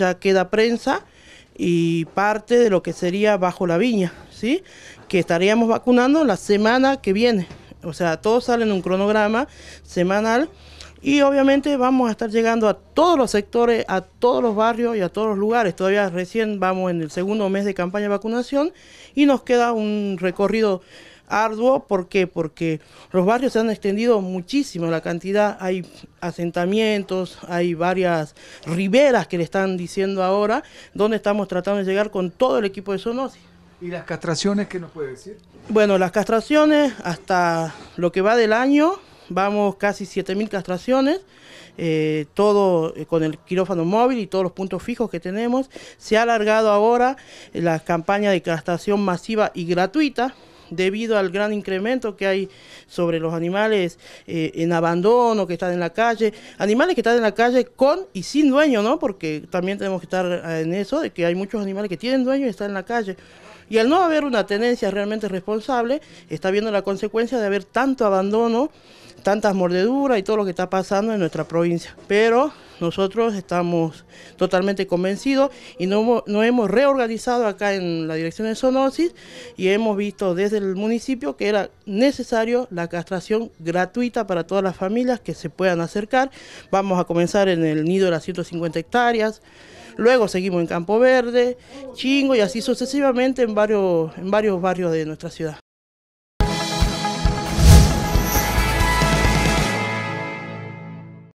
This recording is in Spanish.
Ya queda prensa y parte de lo que sería bajo la viña, ¿sí? Que estaríamos vacunando la semana que viene. O sea, todo sale en un cronograma semanal y obviamente vamos a estar llegando a todos los sectores, a todos los barrios y a todos los lugares. Todavía recién vamos en el segundo mes de campaña de vacunación y nos queda un recorrido arduo. ¿Por qué? Porque los barrios se han extendido muchísimo la cantidad, hay asentamientos, hay varias riberas que le están diciendo ahora, donde estamos tratando de llegar con todo el equipo de zoonosis. ¿Y las castraciones qué nos puede decir? Bueno, las castraciones hasta lo que va del año, vamos casi 7.000 castraciones, eh, todo eh, con el quirófano móvil y todos los puntos fijos que tenemos. Se ha alargado ahora la campaña de castración masiva y gratuita, debido al gran incremento que hay sobre los animales eh, en abandono, que están en la calle, animales que están en la calle con y sin dueño, ¿no? Porque también tenemos que estar eh, en eso, de que hay muchos animales que tienen dueño y están en la calle. Y al no haber una tenencia realmente responsable, está viendo la consecuencia de haber tanto abandono, tantas mordeduras y todo lo que está pasando en nuestra provincia. Pero nosotros estamos totalmente convencidos y nos hemos reorganizado acá en la dirección de zoonosis y hemos visto desde el municipio que era necesario la castración gratuita para todas las familias que se puedan acercar. Vamos a comenzar en el nido de las 150 hectáreas luego seguimos en Campo Verde, Chingo y así sucesivamente en varios, en varios barrios de nuestra ciudad.